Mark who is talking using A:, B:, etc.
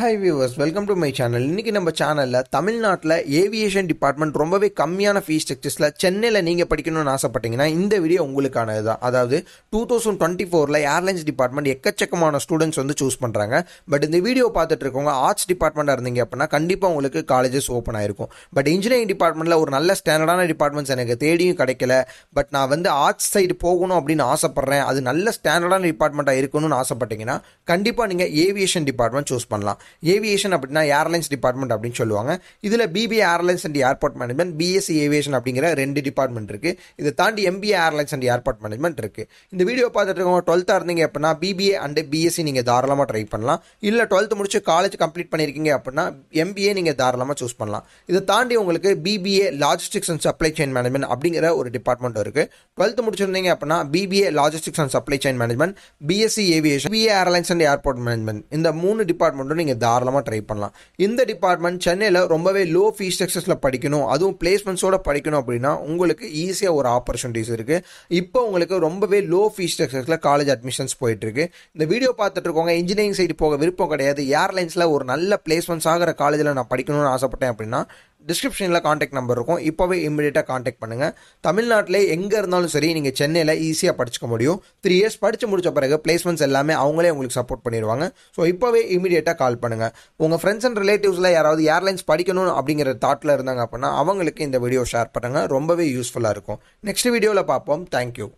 A: hi viewers welcome to my channel இன்றைக்கி நம்ம சேனலில் தமிழ்நாட்டில் ஏவியேஷன் டிபார்ட்மெண்ட் ரொம்பவே கம்மியான ஃபீஸ் ஸ்ட்ரக்சர்ஸில் சென்னையில் நீங்கள் படிக்கணும்னு ஆசைப்பட்டீங்கன்னா இந்த வீடியோ உங்களுக்கானது தான் அதாவது டூ தௌசண்ட் டுவெண்ட்டி ஃபோரில் ஏர்லைன்ஸ் டிபார்ட்மெண்ட் எக்கச்சக்கமான ஸ்டூடெண்ட்ஸ் வந்து சூஸ் பண்ணுறாங்க பட் இந்த வீடியோ பார்த்துட்டு இருக்கவங்க ஆர்ட்ஸ் டிபார்ட்மெண்ட்டாக இருந்தீங்க அப்படின்னா கண்டிப்பாக உங்களுக்கு காலேஜஸ் ஓப்பன் ஆயிருக்கும் பட் இன்ஜினியரிங் டிபார்ட்மெண்ட்டில் ஒரு நல்ல ஸ்டாண்டர்டான டிபார்ட்மெண்ட்ஸ் எனக்கு தேடியும் கிடைக்கல பட் நான் வந்து ஆர்ட்ஸ் சைடு போகணும் அப்படின்னு ஆசைப்பட்றேன் அது நல்ல ஸ்டாண்டர்டான டிபார்ட்மெண்ட்டாக இருக்கணும்னு ஆசைப்பட்டீங்கன்னா கண்டிப்பாக நீங்கள் ஏவியேஷன் டிபார்ட்மெண்ட் சூஸ் பண்ணலாம் ஏவியேஷன் அப்படின்னா ஏர்லைன்ஸ் டிபார்ட்மெண்ட் அப்படின்னு சொல்லுவாங்க இதில் BBA airlines and airport management BSc aviation அப்படிங்கிற ரெண்டு டிபார்ட்மெண்ட் இருக்குது இதை தாண்டி MBA airlines and airport management இருக்குது இந்த வீடியோ பார்த்துட்டு இருக்கவங்க டுவெல்த்தாக இருந்தீங்க அப்படின்னா பிபிஏ அண்ட் பிஎஸ்சி நீங்கள் தாராளமாக ட்ரை பண்ணலாம் இல்லை டுவெல்த் முடிச்சு காலேஜ் கம்ப்ளீட் பண்ணியிருக்கீங்க அப்படின்னா எம்பிஏ நீங்கள் தாராளமாக சூஸ் பண்ணலாம் இதை தாண்டி உங்களுக்கு BBA logistics and supply chain management அப்படிங்கிற ஒரு டிபார்ட்மெண்ட் இருக்குது டுவெல்த் முடிச்சிருந்தீங்க அப்படின்னா BBA logistics and supply chain management BSc aviation BA airlines and airport management இந்த மூணு டிபார்ட்மெண்ட்டும் நீங்கள் நீங்கள் தாராளமாக ட்ரை பண்ணலாம் இந்த டிபார்ட்மெண்ட் சென்னையில் ரொம்பவே லோ ஃபீஸ் ஸ்ட்ரக்சர்ஸில் படிக்கணும் அதுவும் பிளேஸ்மெண்ட்ஸோடு படிக்கணும் அப்படின்னா உங்களுக்கு ஈஸியாக ஒரு ஆப்பர்ச்சுனிட்டிஸ் இருக்குது இப்போ உங்களுக்கு ரொம்பவே லோ ஃபீஸ் ஸ்ட்ரக்சர்ஸில் காலேஜ் அட்மிஷன்ஸ் போயிட்டுருக்கு இந்த வீடியோ பார்த்துட்டு இன்ஜினியரிங் சைடு போக விருப்பம் கிடையாது ஏர்லைன்ஸில் ஒரு நல்ல பிளேஸ்மெண்ட்ஸ் ஆகிற காலேஜில் நான் படிக்கணும்னு ஆசைப்பட்டேன் அப்படின்னா டிஸ்கிரிப்ஷனில் காண்டாக்ட் நம்பர் இருக்கும் இப்போவே இம்மிடியேட்டாக காண்டாக்ட் பண்ணுங்கள் தமிழ்நாட்டிலே எங்கே இருந்தாலும் சரி நீங்கள் சென்னையில் ஈஸியாக படிச்சுக்க முடியும் த்ரீ இயர்ஸ் படித்து முடித்த பிறகு பிளேஸ்மெண்ட்ஸ் எல்லாமே அவங்களே உங்களுக்கு சப்போர்ட் பண்ணிடுவாங்க ஸோ இப்போவே இமீடியட்டாக கால் பண்ணுங்கள் உங்கள் ஃப்ரெண்ட்ஸ் அண்ட் ரிலேட்டிவ்ஸில் யாராவது ஏர்லைன்ஸ் படிக்கணும் அப்படிங்கிற தாட்டில் இருந்தாங்க அப்படின்னா அவங்களுக்கு இந்த வீடியோ ஷேர் பண்ணுங்கள் ரொம்பவே யூஸ்ஃபுல்லாக இருக்கும் நெக்ஸ்ட் வீடியோவில் பார்ப்போம் தேங்க்யூ